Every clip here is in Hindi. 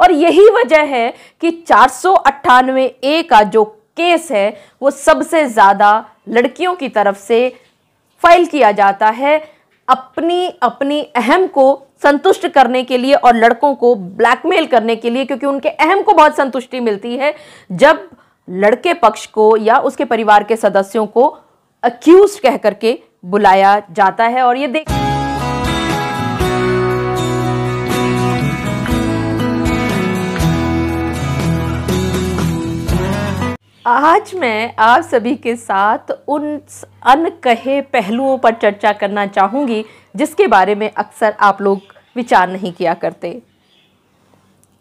और यही वजह है कि चार ए का जो केस है वो सबसे ज़्यादा लड़कियों की तरफ से फाइल किया जाता है अपनी अपनी अहम को संतुष्ट करने के लिए और लड़कों को ब्लैकमेल करने के लिए क्योंकि उनके अहम को बहुत संतुष्टि मिलती है जब लड़के पक्ष को या उसके परिवार के सदस्यों को अक्यूज कह करके बुलाया जाता है और ये देख आज मैं आप सभी के साथ उन अनकहे पहलुओं पर चर्चा करना चाहूँगी जिसके बारे में अक्सर आप लोग विचार नहीं किया करते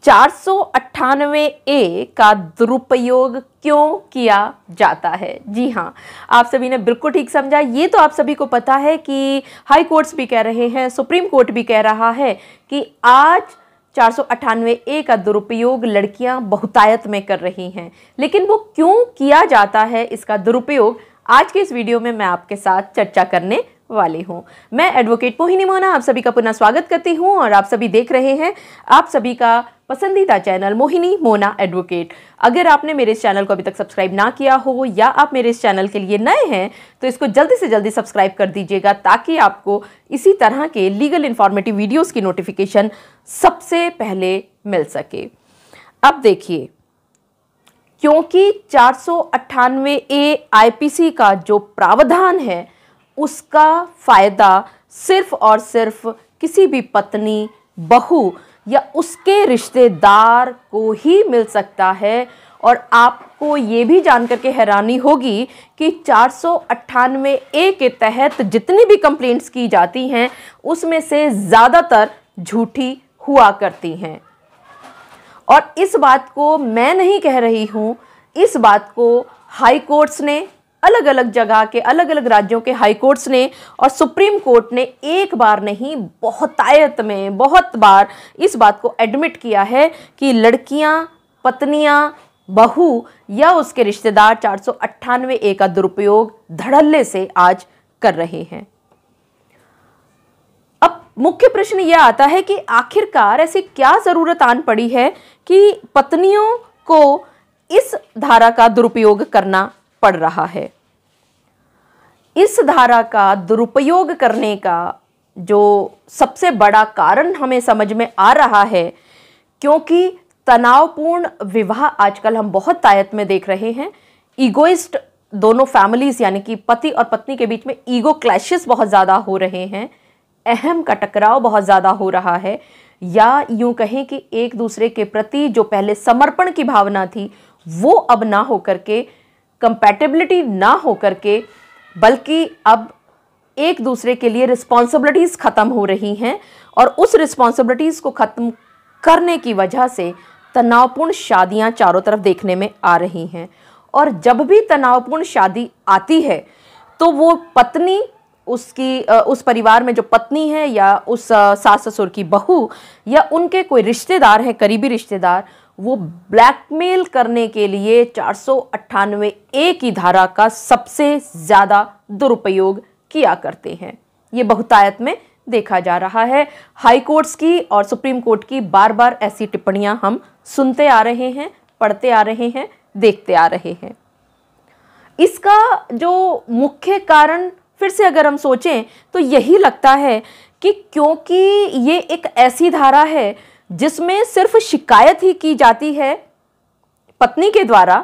चार ए का दुरुपयोग क्यों किया जाता है जी हाँ आप सभी ने बिल्कुल ठीक समझा ये तो आप सभी को पता है कि हाई कोर्ट्स भी कह रहे हैं सुप्रीम कोर्ट भी कह रहा है कि आज चार सौ अट्ठानवे ए का दुरुपयोग लड़कियां बहुतायत में कर रही हैं लेकिन वो क्यों किया जाता है इसका दुरुपयोग आज के इस वीडियो में मैं आपके साथ चर्चा करने वाले हूँ मैं एडवोकेट मोहिनी मोना आप सभी का पुनः स्वागत करती हूँ और आप सभी देख रहे हैं आप सभी का पसंदीदा चैनल मोहिनी मोना एडवोकेट अगर आपने मेरे इस चैनल को अभी तक सब्सक्राइब ना किया हो या आप मेरे इस चैनल के लिए नए हैं तो इसको जल्दी से जल्दी सब्सक्राइब कर दीजिएगा ताकि आपको इसी तरह के लीगल इन्फॉर्मेटिव वीडियोज़ की नोटिफिकेशन सबसे पहले मिल सके अब देखिए क्योंकि चार ए आईपीसी का जो प्रावधान है उसका फ़ायदा सिर्फ और सिर्फ किसी भी पत्नी बहू या उसके रिश्तेदार को ही मिल सकता है और आपको ये भी जान के हैरानी होगी कि चार ए के तहत जितनी भी कंप्लेंट्स की जाती हैं उसमें से ज़्यादातर झूठी हुआ करती हैं और इस बात को मैं नहीं कह रही हूँ इस बात को हाई कोर्ट्स ने अलग अलग जगह के अलग अलग राज्यों के हाई कोर्ट्स ने और सुप्रीम कोर्ट ने एक बार नहीं बहुतायत में बहुत बार इस बात को एडमिट किया है कि लड़कियां पत्नियां बहू या उसके रिश्तेदार चार सौ ए का दुरुपयोग धड़ल्ले से आज कर रहे हैं अब मुख्य प्रश्न यह आता है कि आखिरकार ऐसी क्या ज़रूरत आन पड़ी है कि पत्नियों को इस धारा का दुरुपयोग करना पड़ रहा है इस धारा का दुरुपयोग करने का जो सबसे बड़ा कारण हमें समझ में आ रहा है क्योंकि तनावपूर्ण विवाह आजकल हम बहुत तायत में देख रहे हैं ईगोइस्ट दोनों फैमिलीज यानी कि पति और पत्नी के बीच में ईगो क्लैशेस बहुत ज़्यादा हो रहे हैं अहम का टकराव बहुत ज़्यादा हो रहा है या यूं कहें कि एक दूसरे के प्रति जो पहले समर्पण की भावना थी वो अब ना होकर के कंपेटेबिलिटी ना हो करके बल्कि अब एक दूसरे के लिए रिस्पॉन्सिबिलिटीज़ ख़त्म हो रही हैं और उस रिस्पॉन्सिबिलिटीज़ को ख़त्म करने की वजह से तनावपूर्ण शादियां चारों तरफ देखने में आ रही हैं और जब भी तनावपूर्ण शादी आती है तो वो पत्नी उसकी उस परिवार में जो पत्नी है या उस सास ससुर की बहू या उनके कोई रिश्तेदार हैं करीबी रिश्तेदार वो ब्लैकमेल करने के लिए चार ए की धारा का सबसे ज़्यादा दुरुपयोग किया करते हैं ये बहुतायत में देखा जा रहा है हाई कोर्ट्स की और सुप्रीम कोर्ट की बार बार ऐसी टिप्पणियां हम सुनते आ रहे हैं पढ़ते आ रहे हैं देखते आ रहे हैं इसका जो मुख्य कारण फिर से अगर हम सोचें तो यही लगता है कि क्योंकि ये एक ऐसी धारा है जिसमें सिर्फ शिकायत ही की जाती है पत्नी के द्वारा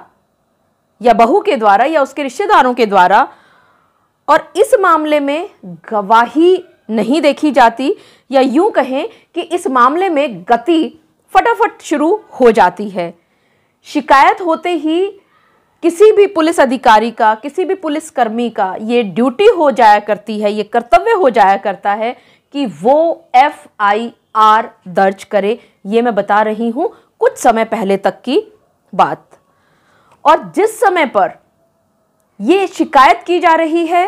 या बहू के द्वारा या उसके रिश्तेदारों के द्वारा और इस मामले में गवाही नहीं देखी जाती या यूं कहें कि इस मामले में गति फटाफट शुरू हो जाती है शिकायत होते ही किसी भी पुलिस अधिकारी का किसी भी पुलिस कर्मी का ये ड्यूटी हो जाया करती है ये कर्तव्य हो जाया करता है कि वो एफ आई आर दर्ज करे ये मैं बता रही हूं कुछ समय पहले तक की बात और जिस समय पर ये शिकायत की जा रही है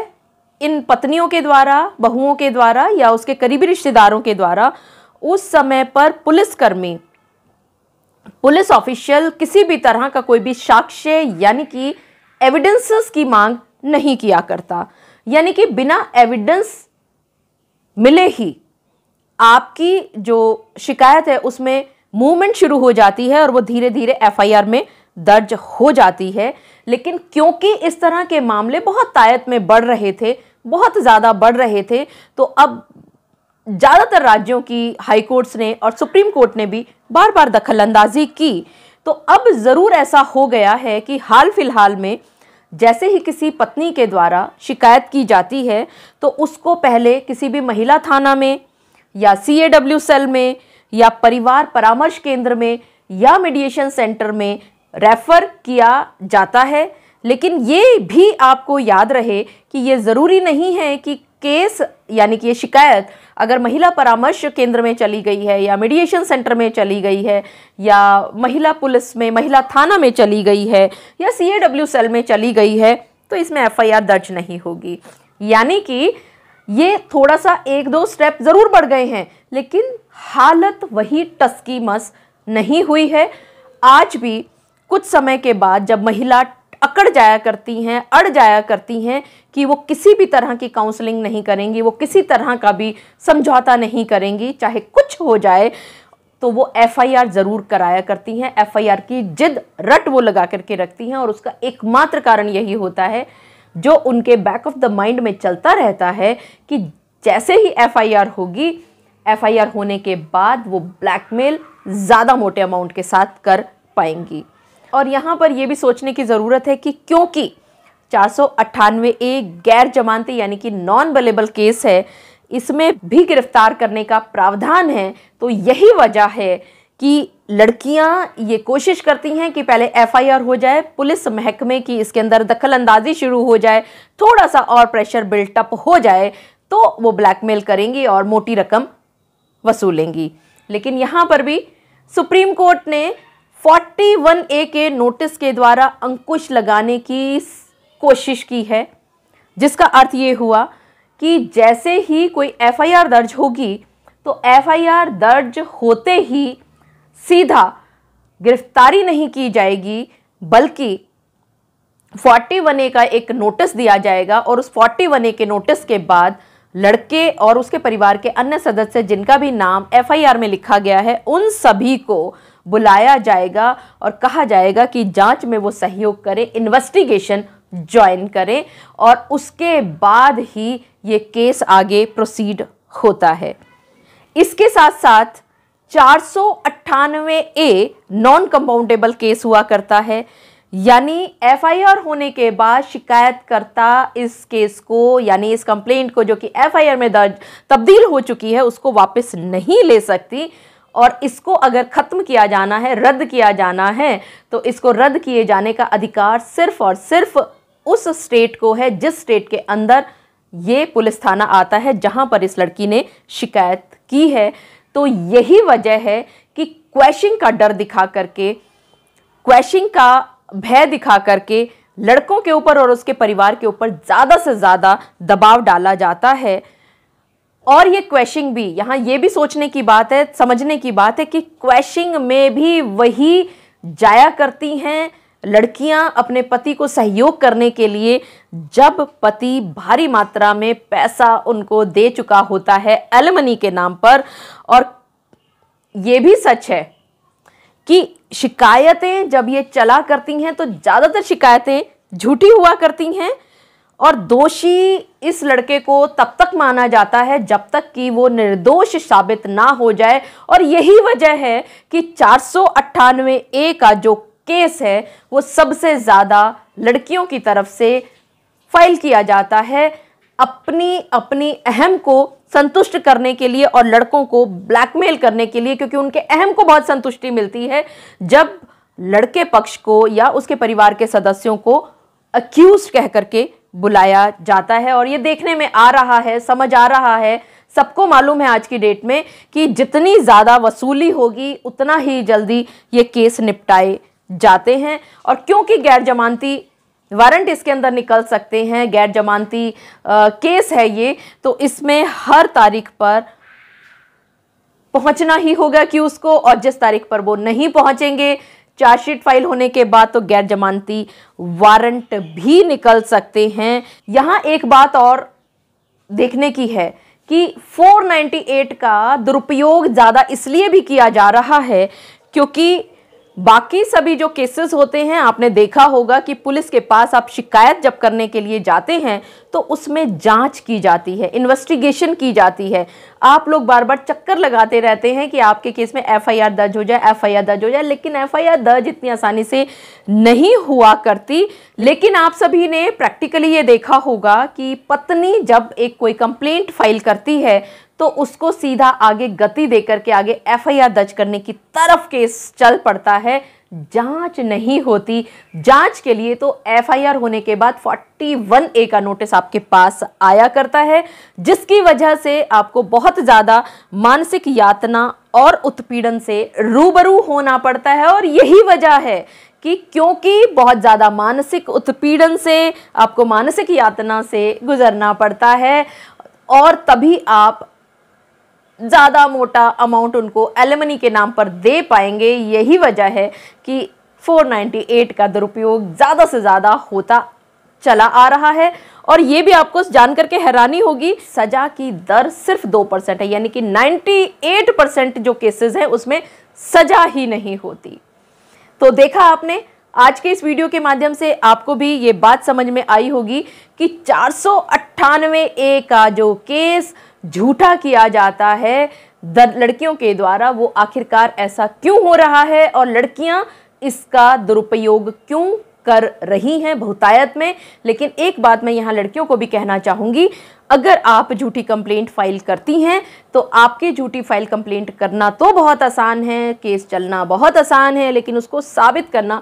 इन पत्नियों के द्वारा बहुओं के द्वारा या उसके करीबी रिश्तेदारों के द्वारा उस समय पर पुलिसकर्मी पुलिस ऑफिशियल किसी भी तरह का कोई भी साक्ष्य यानी कि एविडेंसेस की मांग नहीं किया करता यानी कि बिना एविडेंस मिले ही आपकी जो शिकायत है उसमें मूवमेंट शुरू हो जाती है और वो धीरे धीरे एफआईआर में दर्ज हो जाती है लेकिन क्योंकि इस तरह के मामले बहुत तायत में बढ़ रहे थे बहुत ज़्यादा बढ़ रहे थे तो अब ज़्यादातर राज्यों की हाई कोर्ट्स ने और सुप्रीम कोर्ट ने भी बार बार दखलंदाजी की तो अब ज़रूर ऐसा हो गया है कि हाल फिलहाल में जैसे ही किसी पत्नी के द्वारा शिकायत की जाती है तो उसको पहले किसी भी महिला थाना में या सीएडब्ल्यू सेल में या परिवार परामर्श केंद्र में या मीडिएशन सेंटर में रेफर किया जाता है लेकिन ये भी आपको याद रहे कि ये ज़रूरी नहीं है कि केस यानी कि ये शिकायत अगर महिला परामर्श केंद्र में चली गई है या मीडिएशन सेंटर में चली गई है या महिला पुलिस में महिला थाना में चली गई है या सी सेल में चली गई है तो इसमें एफ़ दर्ज नहीं होगी यानी कि ये थोड़ा सा एक दो स्टेप ज़रूर बढ़ गए हैं लेकिन हालत वही टस्की मस नहीं हुई है आज भी कुछ समय के बाद जब महिला अकड़ जाया करती हैं अड़ जाया करती हैं कि वो किसी भी तरह की काउंसलिंग नहीं करेंगी वो किसी तरह का भी समझौता नहीं करेंगी चाहे कुछ हो जाए तो वो एफआईआर ज़रूर कराया करती हैं एफआईआर की जिद रट वो लगा करके रखती हैं और उसका एकमात्र कारण यही होता है जो उनके बैक ऑफ द माइंड में चलता रहता है कि जैसे ही एफआईआर होगी एफआईआर होने के बाद वो ब्लैकमेल ज़्यादा मोटे अमाउंट के साथ कर पाएंगी और यहाँ पर यह भी सोचने की ज़रूरत है कि क्योंकि चार सौ ए गैर जमानती यानी कि नॉन बलेबल केस है इसमें भी गिरफ्तार करने का प्रावधान है तो यही वजह है कि लड़कियां ये कोशिश करती हैं कि पहले एफआईआर हो जाए पुलिस महकमे की इसके अंदर दखल अंदाजी शुरू हो जाए थोड़ा सा और प्रेशर बिल्टअप हो जाए तो वो ब्लैकमेल करेंगी और मोटी रकम वसूलेंगी लेकिन यहाँ पर भी सुप्रीम कोर्ट ने 41 ए के नोटिस के द्वारा अंकुश लगाने की कोशिश की है जिसका अर्थ ये हुआ कि जैसे ही कोई एफआईआर दर्ज होगी तो एफआईआर दर्ज होते ही सीधा गिरफ्तारी नहीं की जाएगी बल्कि 41 ए का एक नोटिस दिया जाएगा और उस 41 ए के नोटिस के बाद लड़के और उसके परिवार के अन्य सदस्य जिनका भी नाम एफआईआर में लिखा गया है उन सभी को बुलाया जाएगा और कहा जाएगा कि जांच में वो सहयोग करें इन्वेस्टिगेशन ज्वाइन करें और उसके बाद ही ये केस आगे प्रोसीड होता है इसके साथ साथ चार ए नॉन कंपाउंडेबल केस हुआ करता है यानी एफआईआर होने के बाद शिकायतकर्ता इस केस को यानी इस कंप्लेंट को जो कि एफआईआर में दर्ज तब्दील हो चुकी है उसको वापस नहीं ले सकती और इसको अगर ख़त्म किया जाना है रद्द किया जाना है तो इसको रद्द किए जाने का अधिकार सिर्फ और सिर्फ उस स्टेट को है जिस स्टेट के अंदर ये पुलिस थाना आता है जहाँ पर इस लड़की ने शिकायत की है तो यही वजह है कि क्वेशिंग का डर दिखा करके क्वेशिंग का भय दिखा करके लड़कों के ऊपर और उसके परिवार के ऊपर ज़्यादा से ज़्यादा दबाव डाला जाता है और ये क्वेशिंग भी यहाँ ये भी सोचने की बात है समझने की बात है कि क्वेशिंग में भी वही जाया करती हैं लड़कियां अपने पति को सहयोग करने के लिए जब पति भारी मात्रा में पैसा उनको दे चुका होता है एलमनी के नाम पर और ये भी सच है कि शिकायतें जब ये चला करती हैं तो ज़्यादातर शिकायतें झूठी हुआ करती हैं और दोषी इस लड़के को तब तक माना जाता है जब तक कि वो निर्दोष साबित ना हो जाए और यही वजह है कि चार ए का जो केस है वो सबसे ज़्यादा लड़कियों की तरफ से फाइल किया जाता है अपनी अपनी अहम को संतुष्ट करने के लिए और लड़कों को ब्लैकमेल करने के लिए क्योंकि उनके अहम को बहुत संतुष्टि मिलती है जब लड़के पक्ष को या उसके परिवार के सदस्यों को अक्यूज कह करके बुलाया जाता है और ये देखने में आ रहा है समझ आ रहा है सबको मालूम है आज की डेट में कि जितनी ज़्यादा वसूली होगी उतना ही जल्दी ये केस निपटाए जाते हैं और क्योंकि गैर जमानती वारंट इसके अंदर निकल सकते हैं गैर जमानती आ, केस है ये तो इसमें हर तारीख पर पहुंचना ही होगा कि उसको और जिस तारीख पर वो नहीं पहुंचेंगे चार्जशीट फाइल होने के बाद तो गैर जमानती वारंट भी निकल सकते हैं यहाँ एक बात और देखने की है कि 498 का दुरुपयोग ज़्यादा इसलिए भी किया जा रहा है क्योंकि बाकी सभी जो केसेस होते हैं आपने देखा होगा कि पुलिस के पास आप शिकायत जब करने के लिए जाते हैं तो उसमें जांच की जाती है इन्वेस्टिगेशन की जाती है आप लोग बार बार चक्कर लगाते रहते हैं कि आपके केस में एफआईआर दर्ज हो जाए एफआईआर दर्ज हो जाए लेकिन एफआईआर दर्ज इतनी आसानी से नहीं हुआ करती लेकिन आप सभी ने प्रैक्टिकली ये देखा होगा कि पत्नी जब एक कोई कंप्लेंट फाइल करती है तो उसको सीधा आगे गति देकर के आगे एफआईआर दर्ज करने की तरफ केस चल पड़ता है जांच नहीं होती जांच के लिए तो एफआईआर होने के बाद 41 ए का नोटिस आपके पास आया करता है जिसकी वजह से आपको बहुत ज़्यादा मानसिक यातना और उत्पीड़न से रूबरू होना पड़ता है और यही वजह है कि क्योंकि बहुत ज़्यादा मानसिक उत्पीड़न से आपको मानसिक यातना से गुजरना पड़ता है और तभी आप ज़्यादा मोटा अमाउंट उनको एलमनी के नाम पर दे पाएंगे यही वजह है कि 498 का दुरुपयोग ज़्यादा से ज़्यादा होता चला आ रहा है और ये भी आपको जानकर के हैरानी होगी सजा की दर सिर्फ दो परसेंट है यानी कि 98 परसेंट जो केसेस हैं उसमें सजा ही नहीं होती तो देखा आपने आज के इस वीडियो के माध्यम से आपको भी ये बात समझ में आई होगी कि चार ए का जो केस झूठा किया जाता है लड़कियों के द्वारा वो आखिरकार ऐसा क्यों हो रहा है और लड़कियां इसका दुरुपयोग क्यों कर रही हैं बहुतायत में लेकिन एक बात मैं यहाँ लड़कियों को भी कहना चाहूँगी अगर आप झूठी कंप्लेंट फाइल करती हैं तो आपके झूठी फाइल कंप्लेंट करना तो बहुत आसान है केस चलना बहुत आसान है लेकिन उसको साबित करना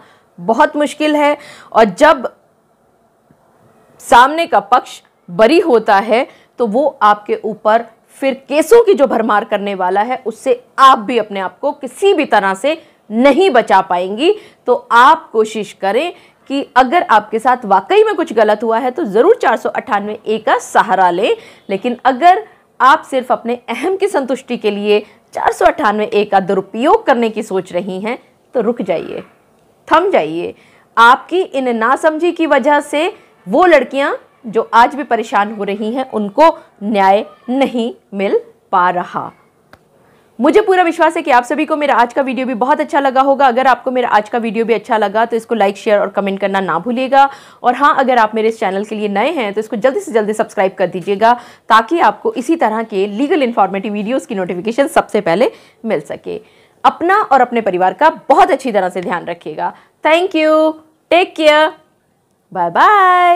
बहुत मुश्किल है और जब सामने का पक्ष बरी होता है तो वो आपके ऊपर फिर केसों की जो भरमार करने वाला है उससे आप भी अपने आप को किसी भी तरह से नहीं बचा पाएंगी तो आप कोशिश करें कि अगर आपके साथ वाकई में कुछ गलत हुआ है तो ज़रूर चार सौ अट्ठानवे ए का सहारा लें लेकिन अगर आप सिर्फ अपने अहम की संतुष्टि के लिए चार सौ अट्ठानवे ए का दुरुपयोग करने की सोच रही हैं तो रुक जाइए थम जाइए आपकी इन नासमझी की वजह से वो लड़कियां जो आज भी परेशान हो रही हैं उनको न्याय नहीं मिल पा रहा मुझे पूरा विश्वास है कि आप सभी को मेरा आज का वीडियो भी बहुत अच्छा लगा होगा अगर आपको मेरा आज का वीडियो भी अच्छा लगा तो इसको लाइक शेयर और कमेंट करना ना भूलिएगा और हाँ अगर आप मेरे इस चैनल के लिए नए हैं तो इसको जल्दी से जल्दी सब्सक्राइब कर दीजिएगा ताकि आपको इसी तरह के लीगल इन्फॉर्मेटिव वीडियोज़ की नोटिफिकेशन सबसे पहले मिल सके अपना और अपने परिवार का बहुत अच्छी तरह से ध्यान रखिएगा thank you take care bye bye